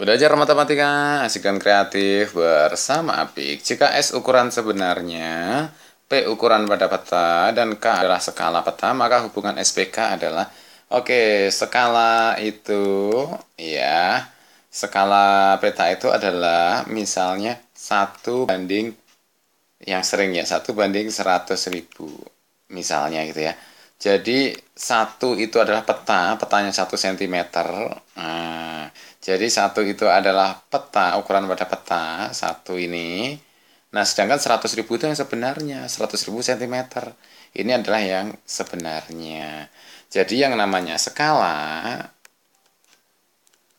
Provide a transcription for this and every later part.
Belajar matematika, asik kreatif bersama Apik. Jika S ukuran sebenarnya, P ukuran pada peta, dan K adalah skala peta, maka hubungan SPK adalah, oke, okay, skala itu, ya, skala peta itu adalah misalnya 1 banding, yang sering ya, 1 banding 100 ribu, misalnya gitu ya. Jadi, satu itu adalah peta, petanya 1 cm, nah, jadi satu itu adalah peta, ukuran pada peta, satu ini. Nah, sedangkan 100 ribu itu yang sebenarnya, 100 ribu cm. Ini adalah yang sebenarnya. Jadi yang namanya skala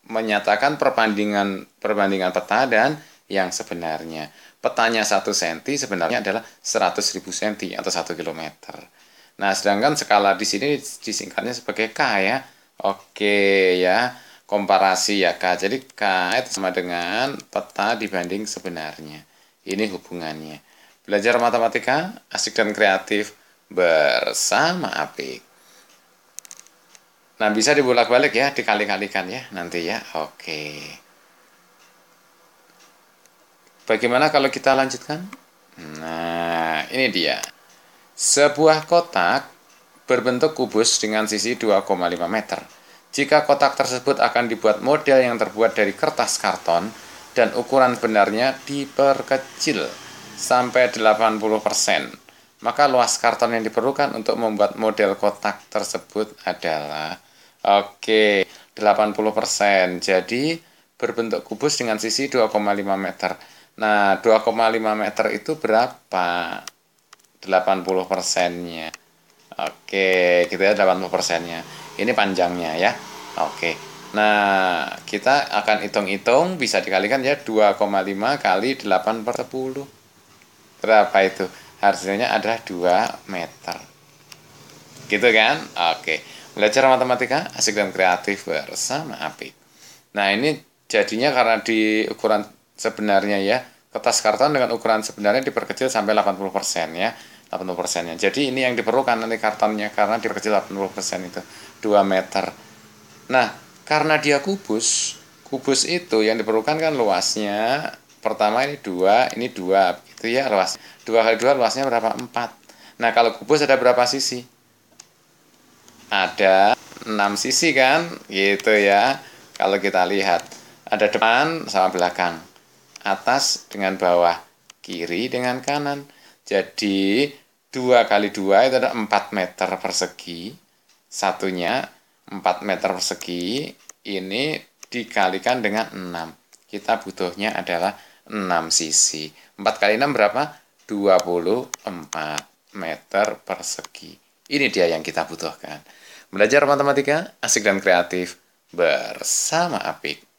menyatakan perbandingan perbandingan peta dan yang sebenarnya. Petanya 1 cm sebenarnya adalah ribu cm atau 1 km. Nah, sedangkan skala di sini disingkatnya sebagai K ya. Oke ya komparasi ya K. Jadi K itu sama dengan peta dibanding sebenarnya. Ini hubungannya. Belajar matematika asik dan kreatif bersama Apik. Nah, bisa dibolak-balik ya, dikali-kalikan ya nanti ya. Oke. Bagaimana kalau kita lanjutkan? Nah, ini dia. Sebuah kotak berbentuk kubus dengan sisi 2,5 meter jika kotak tersebut akan dibuat model yang terbuat dari kertas karton dan ukuran benarnya diperkecil sampai 80%, maka luas karton yang diperlukan untuk membuat model kotak tersebut adalah oke, okay, 80%. Jadi berbentuk kubus dengan sisi 2,5 meter. Nah, 2,5 meter itu berapa? 80 persennya. Oke, gitu ya 80 persennya. Ini panjangnya ya. Oke. Nah, kita akan hitung-hitung bisa dikalikan ya 2,5 kali 8 per 10. Berapa itu? Hasilnya adalah 2 meter. Gitu kan? Oke. Belajar matematika asik dan kreatif bersama Apik. Nah, ini jadinya karena di ukuran sebenarnya ya, kertas karton dengan ukuran sebenarnya diperkecil sampai 80% ya. 80 persennya. Jadi ini yang diperlukan nanti kartonnya karena diperkecil 80 persen itu 2 meter. Nah, karena dia kubus, kubus itu yang diperlukan kan luasnya pertama ini dua, ini dua, itu ya luas. Dua kali dua luasnya berapa? Empat. Nah, kalau kubus ada berapa sisi? Ada enam sisi kan, gitu ya. Kalau kita lihat ada depan sama belakang, atas dengan bawah, kiri dengan kanan. Jadi 2 kali 2 itu ada 4 meter persegi. Satunya 4 meter persegi ini dikalikan dengan 6. Kita butuhnya adalah 6 sisi. 4 kali 6 berapa? 24 meter persegi. Ini dia yang kita butuhkan. Belajar matematika asik dan kreatif bersama Apik.